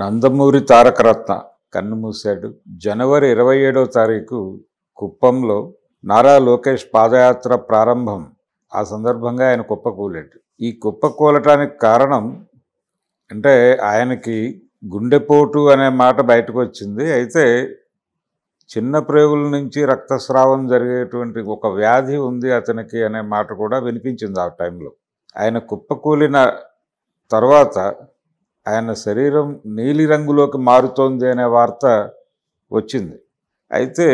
నందమూరి తారకరత్న కన్నుమూశాడు జనవరి ఇరవై ఏడవ తారీఖు కుప్పంలో నారా లోకేష్ పాదయాత్ర ప్రారంభం ఆ సందర్భంగా ఆయన కుప్పకూలాడు ఈ కుప్పకూలటానికి కారణం అంటే ఆయనకి గుండెపోటు అనే మాట బయటకు వచ్చింది అయితే చిన్న ప్రేగుల నుంచి రక్తస్రావం జరిగేటువంటి ఒక వ్యాధి ఉంది అతనికి అనే మాట కూడా వినిపించింది ఆ టైంలో ఆయన కుప్పకూలిన తర్వాత ఆయన శరీరం నీలిరంగులోకి మారుతోంది అనే వార్త వచ్చింది అయితే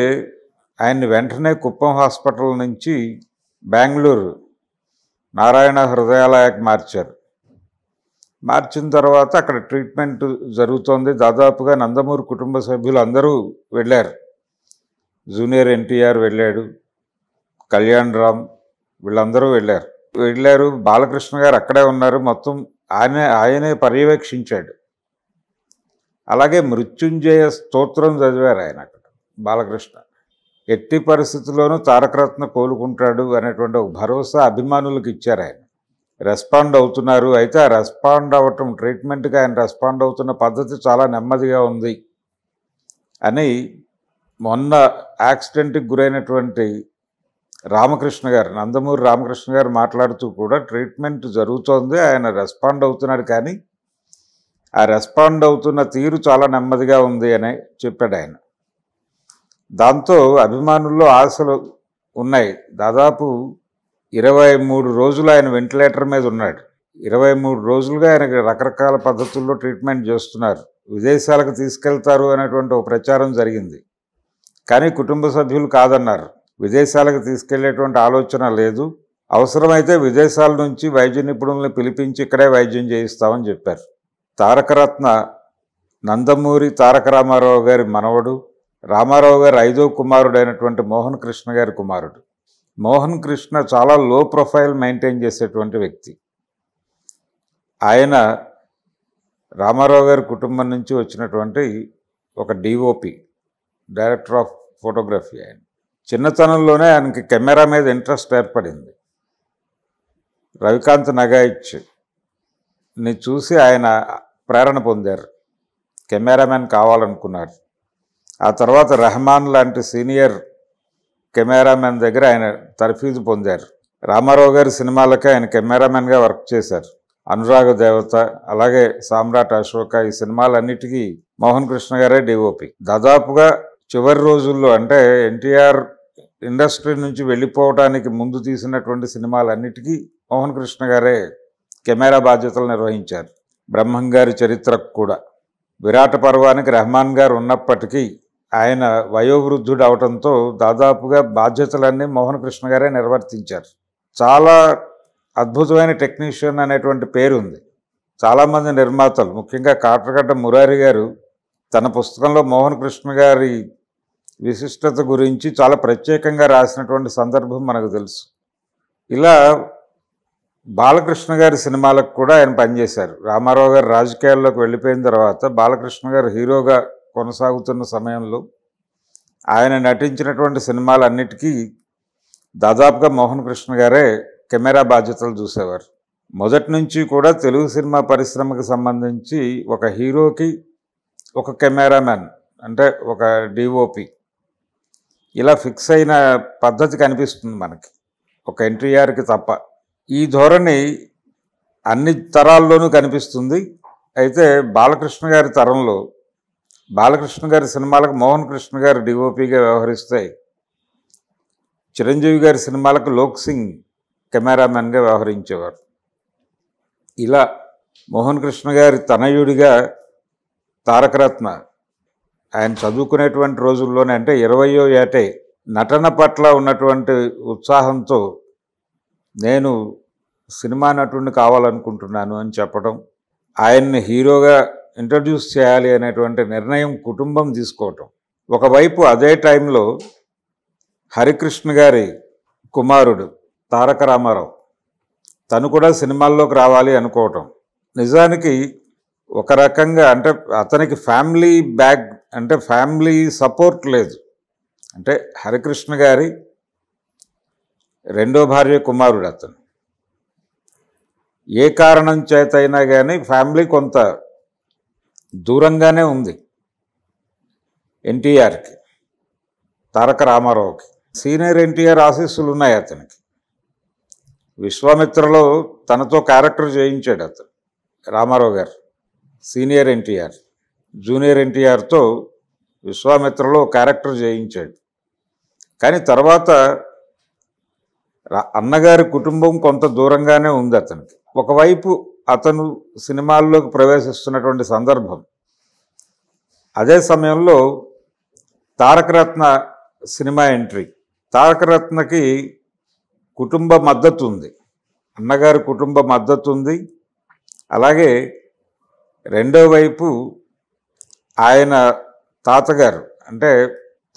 ఆయన్ని వెంటనే కుప్పం హాస్పిటల్ నుంచి బెంగళూరు నారాయణ హృదయాలయాకి మార్చారు మార్చిన తర్వాత అక్కడ ట్రీట్మెంట్ జరుగుతోంది దాదాపుగా నందమూరి కుటుంబ సభ్యులు అందరూ వెళ్ళారు జూనియర్ ఎన్టీఆర్ వెళ్ళాడు కళ్యాణ్ రామ్ వీళ్ళందరూ వెళ్ళారు వెళ్ళారు బాలకృష్ణ గారు అక్కడే ఉన్నారు మొత్తం ఆయన ఆయనే పర్యవేక్షించాడు అలాగే మృత్యుంజయ స్తోత్రం చదివారు ఆయన అక్కడ బాలకృష్ణ ఎట్టి పరిస్థితుల్లోనూ తారకరత్న కోలుకుంటాడు అనేటువంటి ఒక భరోసా అభిమానులకు ఇచ్చారు ఆయన రెస్పాండ్ అవుతున్నారు అయితే ఆ రెస్పాండ్ అవ్వటం ట్రీట్మెంట్గా ఆయన రెస్పాండ్ అవుతున్న పద్ధతి చాలా నెమ్మదిగా ఉంది అని మొన్న యాక్సిడెంట్కి గురైనటువంటి రామకృష్ణ గారు నందమూరి రామకృష్ణ గారు మాట్లాడుతూ కూడా ట్రీట్మెంట్ జరుగుతోంది ఆయన రెస్పాండ్ అవుతున్నాడు కానీ ఆ రెస్పాండ్ అవుతున్న తీరు చాలా నెమ్మదిగా ఉంది అని చెప్పాడు ఆయన దాంతో అభిమానుల్లో ఆశలు ఉన్నాయి దాదాపు ఇరవై మూడు రోజులు ఆయన వెంటిలేటర్ మీద ఉన్నాడు ఇరవై మూడు రోజులుగా ఆయనకి రకరకాల పద్ధతుల్లో ట్రీట్మెంట్ చేస్తున్నారు విదేశాలకు తీసుకెళ్తారు అనేటువంటి ఒక ప్రచారం జరిగింది కానీ కుటుంబ సభ్యులు కాదన్నారు విదేశాలకు తీసుకెళ్లేటువంటి ఆలోచన లేదు అవసరమైతే విదేశాల నుంచి వైద్య నిపుణులను పిలిపించి ఇక్కడే వైద్యం చేయిస్తామని చెప్పారు తారకరత్న నందమూరి తారక రామారావు గారి మనవడు రామారావు గారి ఐదో కుమారుడైనటువంటి మోహన్ కృష్ణ గారి కుమారుడు మోహన్ కృష్ణ చాలా లో ప్రొఫైల్ మెయింటైన్ చేసేటువంటి వ్యక్తి ఆయన రామారావు గారి కుటుంబం నుంచి వచ్చినటువంటి ఒక డిఓపి డైరెక్టర్ ఆఫ్ ఫోటోగ్రఫీ ఆయన చిన్నతనంలోనే ఆయనకి కెమెరా మీద ఇంట్రెస్ట్ ఏర్పడింది రవికాంత్ నగాయిచ్ ని చూసి ఆయన ప్రేరణ పొందారు కెమెరామెన్ కావాలనుకున్నారు ఆ తర్వాత రెహమాన్ లాంటి సీనియర్ కెమెరామెన్ దగ్గర ఆయన తర్ఫీజు పొందారు రామారావు గారి సినిమాలకే ఆయన కెమెరామెన్గా వర్క్ చేశారు అనురాగ దేవత అలాగే సామ్రాట్ అశోక ఈ సినిమాలన్నిటికీ మోహన్ కృష్ణ గారే డిఓపి దాదాపుగా చివరి రోజుల్లో అంటే ఎన్టీఆర్ ఇండస్ట్రీ నుంచి వెళ్ళిపోవడానికి ముందు తీసినటువంటి సినిమాలన్నిటికీ మోహన్ కృష్ణ గారే కెమెరా బాధ్యతలు నిర్వహించారు బ్రహ్మం గారి చరిత్రకు కూడా విరాట పర్వానికి రెహమాన్ గారు ఉన్నప్పటికీ ఆయన వయోవృద్ధుడు అవటంతో దాదాపుగా బాధ్యతలన్నీ మోహన్ కృష్ణ గారే నిర్వర్తించారు చాలా అద్భుతమైన టెక్నీషియన్ అనేటువంటి పేరు ఉంది చాలామంది నిర్మాతలు ముఖ్యంగా కాటరగడ్డ మురారి గారు తన పుస్తకంలో మోహన్ కృష్ణ గారి విశిష్టత గురించి చాలా ప్రత్యేకంగా రాసినటువంటి సందర్భం మనకు తెలుసు ఇలా బాలకృష్ణ గారి సినిమాలకు కూడా ఆయన పనిచేశారు రామారావు గారు రాజకీయాల్లోకి వెళ్ళిపోయిన తర్వాత బాలకృష్ణ గారు హీరోగా కొనసాగుతున్న సమయంలో ఆయన నటించినటువంటి సినిమాలన్నిటికీ దాదాపుగా మోహన్ కృష్ణ గారే కెమెరా బాధ్యతలు చూసేవారు మొదటి నుంచి కూడా తెలుగు సినిమా పరిశ్రమకు సంబంధించి ఒక హీరోకి ఒక కెమెరామెన్ అంటే ఒక డిఓపి ఇలా ఫిక్స్ అయిన పద్ధతి కనిపిస్తుంది మనకి ఒక ఎన్టీఆర్కి తప్ప ఈ ధోరణి అన్ని తరాల్లోనూ కనిపిస్తుంది అయితే బాలకృష్ణ గారి తరంలో బాలకృష్ణ గారి సినిమాలకు మోహన్ కృష్ణ గారు డిఓపిగా వ్యవహరిస్తే చిరంజీవి గారి సినిమాలకు లోక్ సింగ్ కెమెరామెన్గా వ్యవహరించేవారు ఇలా మోహన్ కృష్ణ గారి తనయుడిగా తారకరత్న ఆయన చదువుకునేటువంటి రోజుల్లోనే అంటే ఇరవయో ఏటే నటన పట్ల ఉన్నటువంటి ఉత్సాహంతో నేను సినిమా నటుడిని కావాలనుకుంటున్నాను అని చెప్పడం ఆయన్ని హీరోగా ఇంట్రడ్యూస్ చేయాలి అనేటువంటి నిర్ణయం కుటుంబం తీసుకోవటం ఒకవైపు అదే టైంలో హరికృష్ణ గారి కుమారుడు తారక రామారావు తను కూడా సినిమాల్లోకి రావాలి అనుకోవటం నిజానికి ఒక రకంగా అంటే అతనికి ఫ్యామిలీ బ్యాక్ అంటే ఫ్యామిలీ సపోర్ట్ లేదు అంటే హరికృష్ణ గారి రెండో భార్య కుమారుడు అతను ఏ కారణం చేతైనా కానీ ఫ్యామిలీ కొంత దూరంగానే ఉంది ఎన్టీఆర్కి తారక రామారావుకి సీనియర్ ఎన్టీఆర్ ఆశీస్సులు ఉన్నాయి అతనికి విశ్వామిత్రలో తనతో క్యారెక్టర్ చేయించాడు అతను Ramarao garu senior NTR junior ఎన్టీఆర్తో విశ్వామిత్రలో క్యారెక్టర్ చేయించాడు కానీ తర్వాత అన్నగారి కుటుంబం కొంత దూరంగానే ఉంది అతనికి ఒకవైపు అతను సినిమాల్లోకి ప్రవేశిస్తున్నటువంటి సందర్భం అదే సమయంలో తారకరత్న సినిమా ఎంట్రీ తారకరత్నకి కుటుంబ మద్దతు ఉంది అన్నగారి కుటుంబ మద్దతు ఉంది అలాగే రెండో వైపు ఆయన తాతగారు అంటే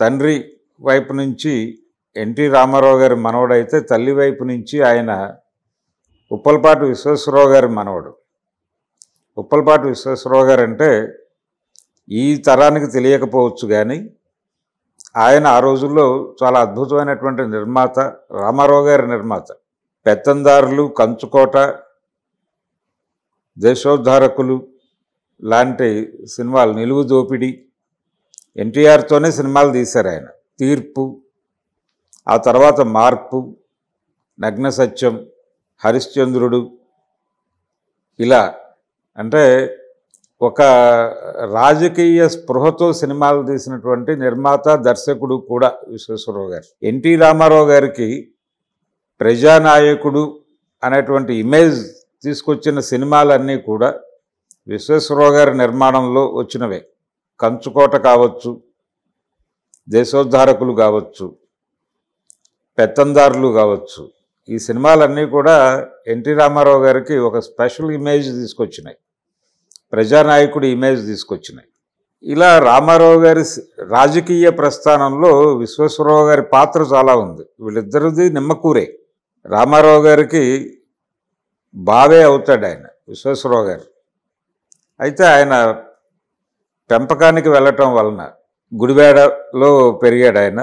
తండ్రి వైపు నుంచి ఎన్టీ రామారావు గారి మనవడు అయితే తల్లి వైపు నుంచి ఆయన ఉప్పలపాటి విశ్వేశ్వరరావు గారి మనవడు ఉప్పలపాటి విశ్వేశ్వరరావు గారు అంటే ఈ తరానికి తెలియకపోవచ్చు కానీ ఆయన ఆ రోజుల్లో చాలా అద్భుతమైనటువంటి నిర్మాత రామారావు గారి నిర్మాత పెత్తందారులు కంచుకోట దేశోద్ధారకులు లాంటి సినిమాలు నిలువు దోపిడి ఎన్టీఆర్తోనే సినిమాలు తీశారు ఆయన తీర్పు ఆ తర్వాత మార్పు నగ్న సత్యం హరిశ్చంద్రుడు ఇలా అంటే ఒక రాజకీయ స్పృహతో సినిమాలు తీసినటువంటి నిర్మాత దర్శకుడు కూడా విశ్వేశ్వరరావు గారు ఎన్టీ రామారావు గారికి ప్రజానాయకుడు అనేటువంటి ఇమేజ్ తీసుకొచ్చిన సినిమాలన్నీ కూడా విశ్వేశ్వరరావు గారి నిర్మాణంలో వచ్చినవే కంచుకోట కావచ్చు దేశోద్ధారకులు కావచ్చు పెత్తందారులు కావచ్చు ఈ సినిమాలన్నీ కూడా ఎన్టీ రామారావు గారికి ఒక స్పెషల్ ఇమేజ్ తీసుకొచ్చినాయి ప్రజానాయకుడి ఇమేజ్ తీసుకొచ్చినాయి ఇలా రామారావు గారి రాజకీయ ప్రస్థానంలో విశ్వేశ్వరరావు గారి పాత్ర చాలా ఉంది వీళ్ళిద్దరిది నిమ్మకూరే రామారావు గారికి బావే అవుతాడు ఆయన విశ్వేశ్వరరావు గారు అయితే ఆయన పెంపకానికి వెళ్ళటం వలన గుడివాడలో పెరిగాడు ఆయన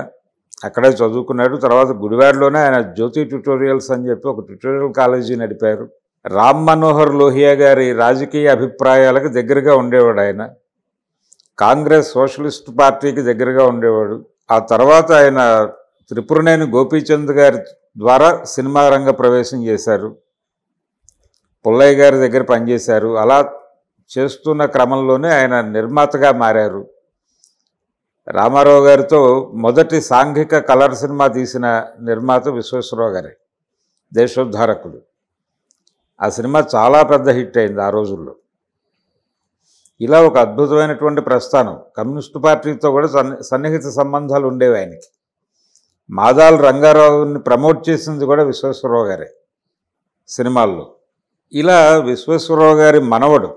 అక్కడే చదువుకున్నాడు తర్వాత గుడివాడలోనే ఆయన జ్యోతి ట్యుటోరియల్స్ అని చెప్పి ఒక ట్యుటోరియల్ కాలేజీ నడిపారు రామ్ మనోహర్ లోహియా గారి రాజకీయ అభిప్రాయాలకు దగ్గరగా ఉండేవాడు ఆయన కాంగ్రెస్ సోషలిస్ట్ పార్టీకి దగ్గరగా ఉండేవాడు ఆ తర్వాత ఆయన త్రిపురనేని గోపీచంద్ గారి ద్వారా సినిమా రంగ ప్రవేశం చేశారు పుల్లయ్య గారి దగ్గర పనిచేశారు అలా చేస్తున్న క్రమంలోనే ఆయన నిర్మాతగా మారారు రామారావు గారితో మొదటి సాంఘిక కలర్ సినిమా తీసిన నిర్మాత విశ్వేశ్వరరావు గారే దేశోద్ధారకుడు ఆ సినిమా చాలా పెద్ద హిట్ అయింది ఆ రోజుల్లో ఇలా ఒక అద్భుతమైనటువంటి ప్రస్థానం కమ్యూనిస్టు పార్టీతో కూడా సన్నిహిత సంబంధాలు ఉండేవి ఆయనకి మాదాల్ రంగారావుని ప్రమోట్ చేసింది కూడా విశ్వేశ్వరరావు గారే సినిమాల్లో ఇలా విశ్వేశ్వరరావు గారి మనవడు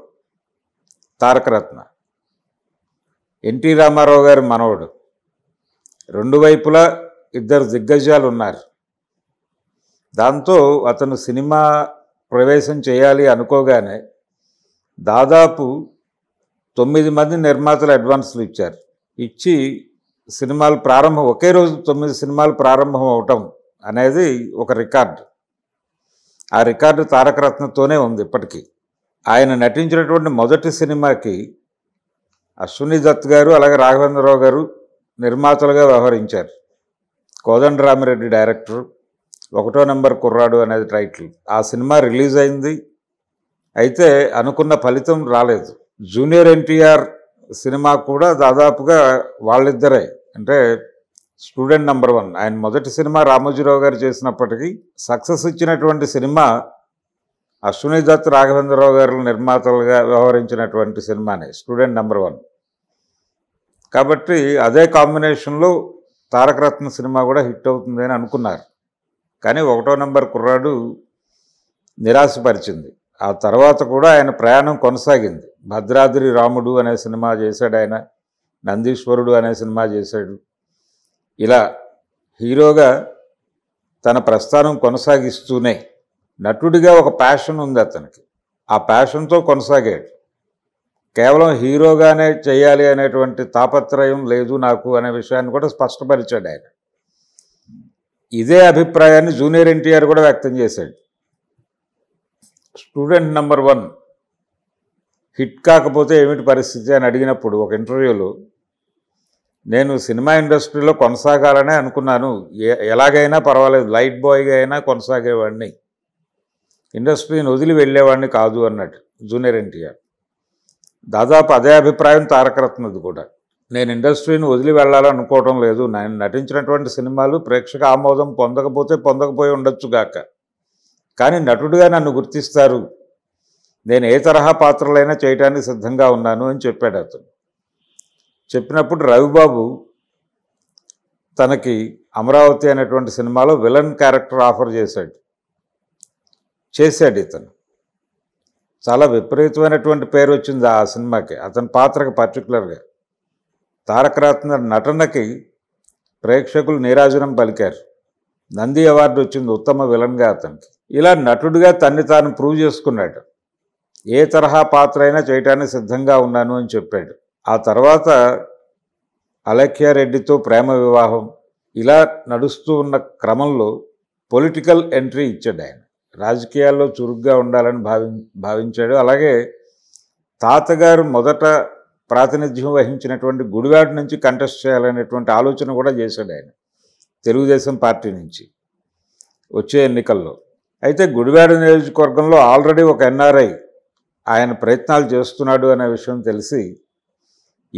తారకరత్న ఎన్టీ రామారావు గారి మనవడు రెండు వైపులా ఇద్దరు దిగ్గజాలు ఉన్నారు దాంతో అతను సినిమా ప్రవేశం చేయాలి అనుకోగానే దాదాపు తొమ్మిది మంది నిర్మాతలు అడ్వాన్స్లు ఇచ్చారు ఇచ్చి సినిమాలు ప్రారంభం ఒకే రోజు తొమ్మిది సినిమాలు ప్రారంభం అవటం అనేది ఒక రికార్డు ఆ రికార్డు తారకరత్నతోనే ఉంది ఇప్పటికీ ఆయన నటించినటువంటి మొదటి సినిమాకి అశ్విని దత్ గారు అలాగే రాఘవేంద్రరావు గారు నిర్మాతలుగా వ్యవహరించారు కోదండరామిరెడ్డి డైరెక్టర్ ఒకటో నెంబర్ కుర్రాడు అనేది టైటిల్ ఆ సినిమా రిలీజ్ అయింది అయితే అనుకున్న ఫలితం రాలేదు జూనియర్ ఎన్టీఆర్ సినిమా కూడా దాదాపుగా వాళ్ళిద్దరే అంటే స్టూడెంట్ నెంబర్ వన్ ఆయన మొదటి సినిమా రామోజీరావు గారు చేసినప్పటికీ సక్సెస్ ఇచ్చినటువంటి సినిమా అశ్విని దత్ రాఘవేంద్రరావు గారు నిర్మాతలుగా వ్యవహరించినటువంటి సినిమాని స్టూడెంట్ నెంబర్ వన్ కాబట్టి అదే కాంబినేషన్లో తారకరత్న సినిమా కూడా హిట్ అవుతుంది అని అనుకున్నారు కానీ ఒకటో నెంబర్ కుర్రాడు నిరాశపరిచింది ఆ తర్వాత కూడా ఆయన ప్రయాణం కొనసాగింది భద్రాద్రి రాముడు అనే సినిమా చేశాడు ఆయన నందీశ్వరుడు అనే సినిమా చేశాడు ఇలా హీరోగా తన ప్రస్థానం కొనసాగిస్తూనే నటుడిగా ఒక ప్యాషన్ ఉంది అతనికి ఆ ప్యాషన్తో కొనసాగాడు కేవలం హీరోగానే చేయాలి అనేటువంటి తాపత్రయం లేదు నాకు అనే విషయాన్ని కూడా స్పష్టపరిచాడు ఆయన ఇదే అభిప్రాయాన్ని జూనియర్ ఎన్టీఆర్ కూడా వ్యక్తం చేశాడు స్టూడెంట్ నెంబర్ వన్ హిట్ కాకపోతే ఏమిటి పరిస్థితి అని అడిగినప్పుడు ఒక ఇంటర్వ్యూలో నేను సినిమా ఇండస్ట్రీలో కొనసాగాలనే అనుకున్నాను ఎలాగైనా పర్వాలేదు లైట్ బాయ్గా అయినా కొనసాగేవాడిని ఇండస్ట్రీని వదిలి వెళ్ళేవాడిని కాదు అన్నట్టు జూనియర్ ఎన్టీఆర్ దాదాపు అదే అభిప్రాయం తారకరత్నది కూడా నేను ఇండస్ట్రీని వదిలి వెళ్ళాలనుకోవటం లేదు నేను నటించినటువంటి సినిమాలు ప్రేక్షక ఆమోదం పొందకపోతే పొందకపోయి ఉండొచ్చుగాక కానీ నటుడిగా నన్ను గుర్తిస్తారు నేను ఏ తరహా పాత్రలైనా చేయడానికి సిద్ధంగా ఉన్నాను అని చెప్పాడు అతను చెప్పినప్పుడు రవిబాబు తనకి అమరావతి అనేటువంటి సినిమాలో విలన్ క్యారెక్టర్ ఆఫర్ చేశాడు చేశాడు ఇతను చాలా విపరీతమైనటువంటి పేరు వచ్చింది ఆ సినిమాకి అతని పాత్రకు పర్టికులర్గా తారక రత్న నటనకి ప్రేక్షకులు నీరాజనం పలికారు నంది అవార్డు వచ్చింది ఉత్తమ విలన్గా అతనికి ఇలా నటుడిగా తన్ని తాను ప్రూవ్ చేసుకున్నాడు ఏ తరహా పాత్ర అయినా చేయటానికి సిద్ధంగా ఉన్నాను అని చెప్పాడు ఆ తర్వాత అలఖ్యారెడ్డితో ప్రేమ వివాహం ఇలా నడుస్తూ ఉన్న క్రమంలో పొలిటికల్ ఎంట్రీ ఇచ్చాడు ఆయన రాజకీయాల్లో చురుగ్గా ఉండాలని భావి భావించాడు అలాగే తాతగారు మొదట ప్రాతినిధ్యం వహించినటువంటి గుడివాడ నుంచి కంటెస్ట్ చేయాలనేటువంటి ఆలోచన కూడా చేశాడు ఆయన తెలుగుదేశం పార్టీ నుంచి వచ్చే ఎన్నికల్లో అయితే గుడివాడ నియోజకవర్గంలో ఆల్రెడీ ఒక ఎన్ఆర్ఐ ఆయన ప్రయత్నాలు చేస్తున్నాడు అనే విషయం తెలిసి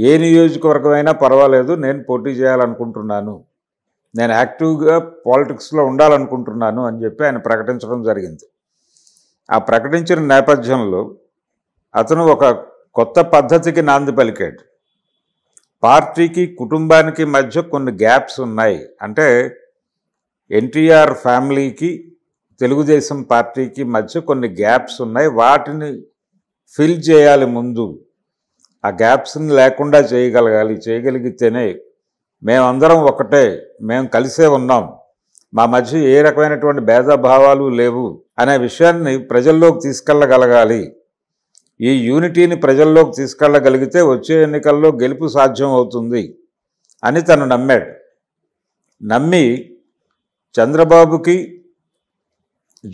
ఏ నియోజకవర్గమైనా పర్వాలేదు నేను పోటీ చేయాలనుకుంటున్నాను నేను యాక్టివ్గా పాలిటిక్స్లో ఉండాలనుకుంటున్నాను అని చెప్పి ఆయన ప్రకటించడం జరిగింది ఆ ప్రకటించిన నేపథ్యంలో అతను ఒక కొత్త పద్ధతికి నాంది పలికాడు పార్టీకి కుటుంబానికి మధ్య కొన్ని గ్యాప్స్ ఉన్నాయి అంటే ఎన్టీఆర్ ఫ్యామిలీకి తెలుగుదేశం పార్టీకి మధ్య కొన్ని గ్యాప్స్ ఉన్నాయి వాటిని ఫిల్ చేయాలి ముందు ఆ గ్యాప్స్ని లేకుండా చేయగలగాలి చేయగలిగితేనే మేమందరం ఒకటే మేము కలిసే ఉన్నాం మా మధ్య ఏ రకమైనటువంటి భేదభావాలు లేవు అనే విషయాన్ని ప్రజల్లోకి తీసుకెళ్ళగలగాలి ఈ యూనిటీని ప్రజల్లోకి తీసుకెళ్ళగలిగితే వచ్చే ఎన్నికల్లో గెలుపు సాధ్యం అవుతుంది అని తను నమ్మాడు నమ్మి చంద్రబాబుకి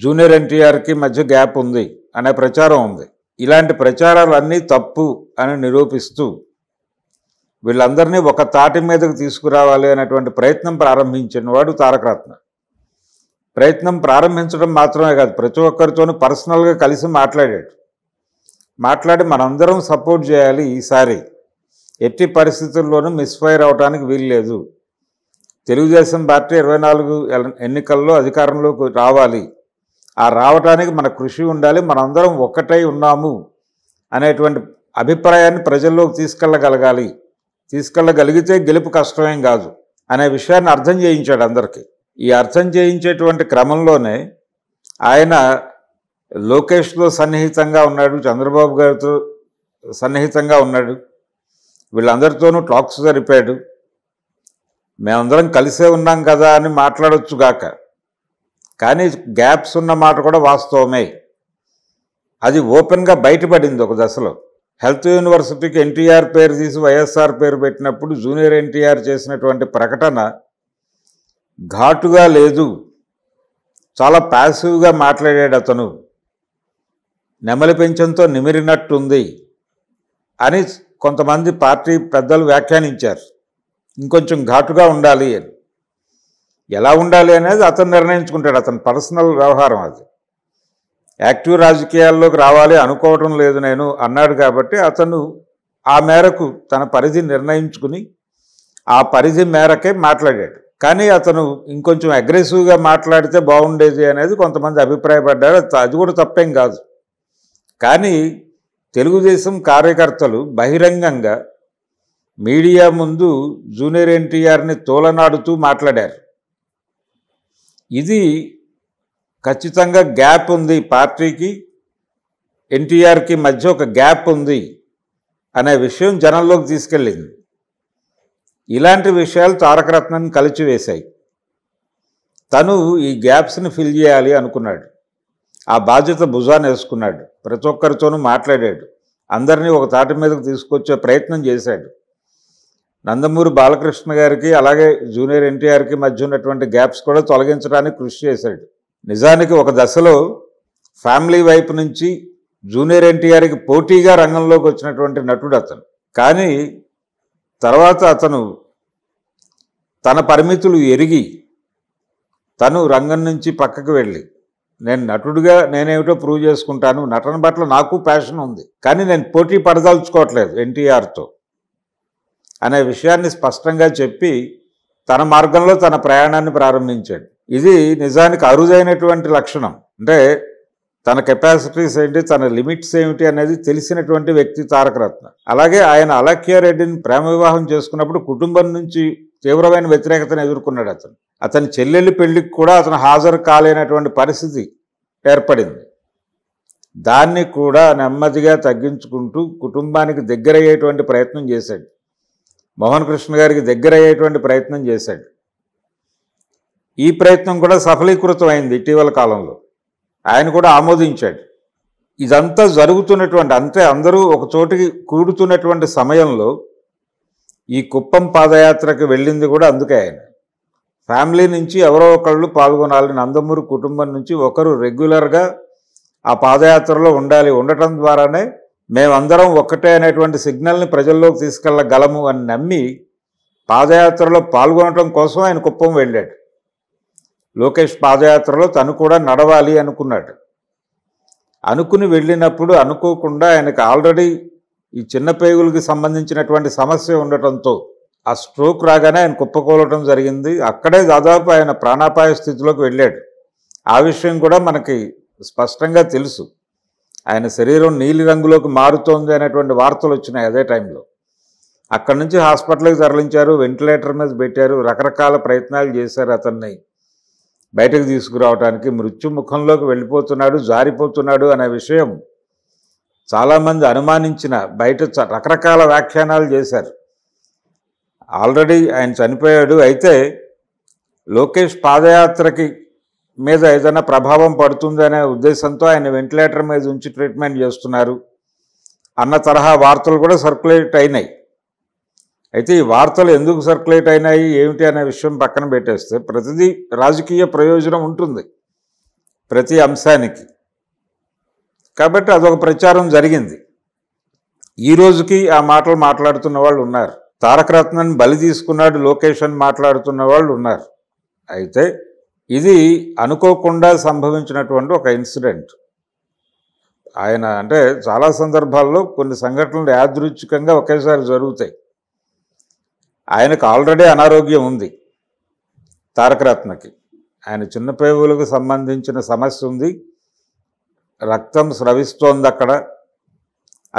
జూనియర్ ఎన్టీఆర్కి మధ్య గ్యాప్ ఉంది అనే ప్రచారం ఉంది ఇలాంటి ప్రచారాలన్నీ తప్పు అని నిరూపిస్తూ వీళ్ళందరినీ ఒక తాటి మీదకు తీసుకురావాలి అనేటువంటి ప్రయత్నం ప్రారంభించిన వాడు తారకరత్న ప్రయత్నం ప్రారంభించడం మాత్రమే కాదు ప్రతి ఒక్కరితోనూ పర్సనల్గా కలిసి మాట్లాడాడు మాట్లాడి మనందరం సపోర్ట్ చేయాలి ఈసారి ఎట్టి పరిస్థితుల్లోనూ మిస్ఫైర్ అవడానికి వీల్లేదు తెలుగుదేశం పార్టీ ఇరవై నాలుగు ఎన్నికల్లో అధికారంలోకి రావాలి ఆ రావటానికి మన కృషి ఉండాలి మనందరం ఒక్కటై ఉన్నాము అనేటువంటి అభిప్రాయాన్ని ప్రజల్లోకి తీసుకెళ్ళగలగాలి తీసుకెళ్ళగలిగితే గెలుపు కష్టమేం కాదు అనే విషయాన్ని అర్థం చేయించాడు అందరికీ ఈ అర్థం చేయించేటువంటి క్రమంలోనే ఆయన లోకేష్తో సన్నిహితంగా ఉన్నాడు చంద్రబాబు గారితో సన్నిహితంగా ఉన్నాడు వీళ్ళందరితోనూ టాక్స్ జరిపాడు మేమందరం కలిసే ఉన్నాం కదా అని కాక కానీ గ్యాప్స్ ఉన్న మాట కూడా వాస్తవమే అది ఓపెన్గా బయటపడింది ఒక దశలో హెల్త్ యూనివర్సిటీకి ఎన్టీఆర్ పేరు తీసి వైఎస్ఆర్ పేరు పెట్టినప్పుడు జూనియర్ ఎన్టీఆర్ చేసినటువంటి ప్రకటన ఘాటుగా లేదు చాలా ప్యాసివ్గా మాట్లాడాడు అతను నెమలి పెంచంతో నిమిరినట్టుంది అని కొంతమంది పార్టీ పెద్దలు వ్యాఖ్యానించారు ఇంకొంచెం ఘాటుగా ఉండాలి అని ఎలా ఉండాలి అనేది అతను నిర్ణయించుకుంటాడు అతని పర్సనల్ వ్యవహారం అది యాక్టివ్ రాజకీయాల్లోకి రావాలి అనుకోవటం లేదు నేను అన్నాడు కాబట్టి అతను ఆ మేరకు తన పరిధి నిర్ణయించుకుని ఆ పరిధి మేరకే మాట్లాడాడు కానీ అతను ఇంకొంచెం అగ్రెసివ్గా మాట్లాడితే బాగుండేది అనేది కొంతమంది అభిప్రాయపడ్డారు అది కూడా తప్పేం కాదు కానీ తెలుగుదేశం కార్యకర్తలు బహిరంగంగా మీడియా ముందు జూనియర్ ఎన్టీఆర్ని తోలనాడుతూ మాట్లాడారు ఇది ఖచ్చితంగా గ్యాప్ ఉంది పార్టీకి ఎన్టీఆర్కి మధ్య ఒక గ్యాప్ ఉంది అనే విషయం జనంలోకి తీసుకెళ్ళింది ఇలాంటి విషయాలు తారకరత్నాన్ని వేశాయి తను ఈ గ్యాప్స్ని ఫిల్ చేయాలి అనుకున్నాడు ఆ బాధ్యత భుజాన్ని వేసుకున్నాడు ప్రతి ఒక్కరితోనూ మాట్లాడాడు అందరినీ ఒక తాటి మీదకు తీసుకొచ్చే ప్రయత్నం చేశాడు నందమూరి బాలకృష్ణ గారికి అలాగే జూనియర్ ఎన్టీఆర్కి మధ్య ఉన్నటువంటి గ్యాప్స్ కూడా తొలగించడానికి కృషి చేశాడు నిజానికి ఒక దశలో ఫ్యామిలీ వైపు నుంచి జూనియర్ ఎన్టీఆర్కి పోటీగా రంగంలోకి వచ్చినటువంటి నటుడు అతను కానీ తర్వాత అతను తన పరిమితులు ఎరిగి తను రంగం నుంచి పక్కకు వెళ్ళి నేను నటుడుగా నేనేమిటో ప్రూవ్ చేసుకుంటాను నటన పట్ల నాకు ప్యాషన్ ఉంది కానీ నేను పోటీ పడదలుచుకోవట్లేదు ఎన్టీఆర్తో అనే విషయాన్ని స్పష్టంగా చెప్పి తన మార్గంలో తన ప్రయాణాన్ని ప్రారంభించాడు ఇది నిజానికి అరుదైనటువంటి లక్షణం అంటే తన కెపాసిటీస్ ఏంటి తన లిమిట్స్ ఏమిటి అనేది తెలిసినటువంటి వ్యక్తి తారక రత్న అలాగే ఆయన అలక్యారెడ్డిని ప్రేమ వివాహం చేసుకున్నప్పుడు కుటుంబం నుంచి తీవ్రమైన వ్యతిరేకతను ఎదుర్కొన్నాడు అతను అతని చెల్లెలి పెళ్లికి కూడా అతను హాజరు కాలేనటువంటి పరిస్థితి ఏర్పడింది దాన్ని కూడా నెమ్మదిగా తగ్గించుకుంటూ కుటుంబానికి దగ్గరయ్యేటువంటి ప్రయత్నం చేశాడు మోహన్ కృష్ణ గారికి దగ్గరయ్యేటువంటి ప్రయత్నం చేశాడు ఈ ప్రయత్నం కూడా సఫలీకృతం అయింది ఇటీవల కాలంలో ఆయన కూడా ఆమోదించాడు ఇదంతా జరుగుతున్నటువంటి అంతే అందరూ ఒక చోటికి కూడుతున్నటువంటి సమయంలో ఈ కుప్పం పాదయాత్రకు వెళ్ళింది కూడా అందుకే ఆయన ఫ్యామిలీ నుంచి ఎవరో ఒకళ్ళు పాల్గొనాలి నందమూరి కుటుంబం నుంచి ఒకరు రెగ్యులర్గా ఆ పాదయాత్రలో ఉండాలి ఉండటం ద్వారానే మేమందరం ఒక్కటే అనేటువంటి సిగ్నల్ని ప్రజల్లోకి తీసుకెళ్ళగలము అని నమ్మి పాదయాత్రలో పాల్గొనటం కోసం ఆయన కుప్పం వెళ్ళాడు లోకేష్ పాదయాత్రలో తను కూడా నడవాలి అనుకున్నాడు అనుకుని వెళ్ళినప్పుడు అనుకోకుండా ఆయనకు ఆల్రెడీ ఈ చిన్న పేగులకి సంబంధించినటువంటి సమస్య ఉండటంతో ఆ స్ట్రోక్ రాగానే ఆయన కుప్పకూలటం జరిగింది అక్కడే దాదాపు ఆయన ప్రాణాపాయ స్థితిలోకి వెళ్ళాడు ఆ విషయం కూడా మనకి స్పష్టంగా తెలుసు ఆయన శరీరం నీలి రంగులోకి మారుతోంది అనేటువంటి వార్తలు వచ్చినాయి అదే టైంలో అక్కడి నుంచి హాస్పిటల్కి తరలించారు వెంటిలేటర్ మీద పెట్టారు రకరకాల ప్రయత్నాలు చేశారు అతన్ని బయటకు తీసుకురావడానికి మృత్యుముఖంలోకి వెళ్ళిపోతున్నాడు జారిపోతున్నాడు అనే విషయం చాలామంది అనుమానించిన బయట రకరకాల వ్యాఖ్యానాలు చేశారు ఆల్రెడీ ఆయన చనిపోయాడు అయితే లోకేష్ పాదయాత్రకి మీద ఏదైనా ప్రభావం పడుతుందనే ఉద్దేశంతో ఆయన వెంటిలేటర్ మీద ఉంచి ట్రీట్మెంట్ చేస్తున్నారు అన్న తరహా వార్తలు కూడా సర్క్యులేట్ అయినాయి అయితే ఈ వార్తలు ఎందుకు సర్క్యులేట్ అయినాయి ఏమిటి అనే విషయం పక్కన పెట్టేస్తే ప్రతిదీ రాజకీయ ప్రయోజనం ఉంటుంది ప్రతి అంశానికి కాబట్టి అదొక ప్రచారం జరిగింది ఈ రోజుకి ఆ మాటలు మాట్లాడుతున్న వాళ్ళు ఉన్నారు తారకరత్నని బలి తీసుకున్నాడు లోకేష్ అని మాట్లాడుతున్న వాళ్ళు ఉన్నారు అయితే ఇది అనుకోకుండా సంభవించినటువంటి ఒక ఇన్సిడెంట్ ఆయన అంటే చాలా సందర్భాల్లో కొన్ని సంఘటనలు యాదృచ్ఛికంగా ఒకేసారి జరుగుతాయి ఆయనకు ఆల్రెడీ అనారోగ్యం ఉంది తారకరత్నకి ఆయన చిన్నపేవులకు సంబంధించిన సమస్య ఉంది రక్తం స్రవిస్తోంది అక్కడ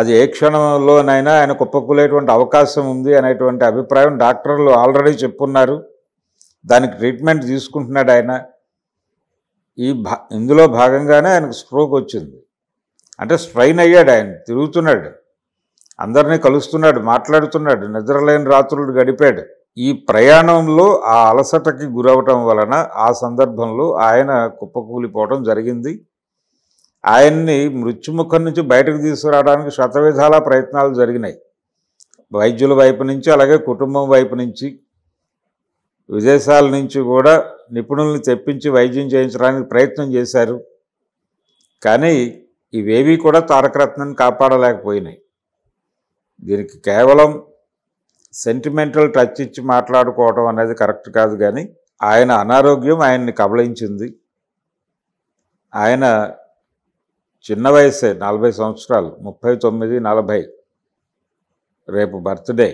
అది ఏ క్షణంలోనైనా ఆయన కుప్పకూలేటువంటి అవకాశం ఉంది అనేటువంటి అభిప్రాయం డాక్టర్లు ఆల్రెడీ చెప్పున్నారు దానికి ట్రీట్మెంట్ తీసుకుంటున్నాడు ఆయన ఈ భా ఇందులో భాగంగానే ఆయనకు స్ట్రోక్ వచ్చింది అంటే స్ట్రైన్ అయ్యాడు ఆయన తిరుగుతున్నాడు అందరినీ కలుస్తున్నాడు మాట్లాడుతున్నాడు నిద్రలేని రాత్రులు గడిపాడు ఈ ప్రయాణంలో ఆ అలసటకి గురవటం వలన ఆ సందర్భంలో ఆయన కుప్పకూలిపోవడం జరిగింది ఆయన్ని మృత్యుముఖం నుంచి బయటకు తీసుకురావడానికి శతవిధాల ప్రయత్నాలు జరిగినాయి వైద్యుల వైపు నుంచి అలాగే కుటుంబం వైపు నుంచి విదేశాల నుంచి కూడా నిపుణుల్ని తెప్పించి వైద్యం చేయించడానికి ప్రయత్నం చేశారు కానీ ఇవేవీ కూడా తారకరత్నం కాపాడలేకపోయినాయి దీనికి కేవలం సెంటిమెంటల్ టచ్ ఇచ్చి మాట్లాడుకోవడం అనేది కరెక్ట్ కాదు కానీ ఆయన అనారోగ్యం ఆయన్ని కబలించింది ఆయన చిన్న వయసే నలభై సంవత్సరాలు ముప్పై తొమ్మిది నలభై రేపు బర్త్డే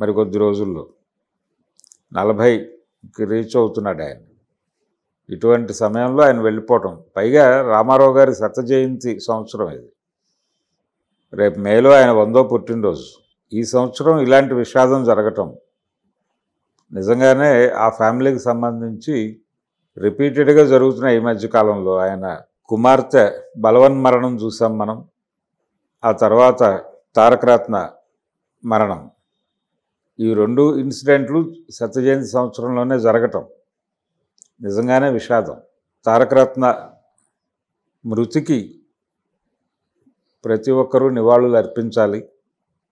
మరి కొద్ది రోజుల్లో నలభైకి రీచ్ అవుతున్నాడు ఆయన ఇటువంటి సమయంలో ఆయన వెళ్ళిపోవటం పైగా రామారావు గారి శత జయంతి సంవత్సరం ఇది రేపు మేలో ఆయన వందో పుట్టినరోజు ఈ సంవత్సరం ఇలాంటి విషాదం జరగటం నిజంగానే ఆ ఫ్యామిలీకి సంబంధించి రిపీటెడ్గా జరుగుతున్న ఈ మధ్యకాలంలో ఆయన కుమార్తె బలవన్ మరణం చూసాం మనం ఆ తర్వాత తారకరత్న మరణం ఈ రెండు ఇన్సిడెంట్లు సత్యజయంతి సంవత్సరంలోనే జరగటం నిజంగానే విషాదం తారకరత్న మృతికి ప్రతి ఒక్కరూ నివాళులు అర్పించాలి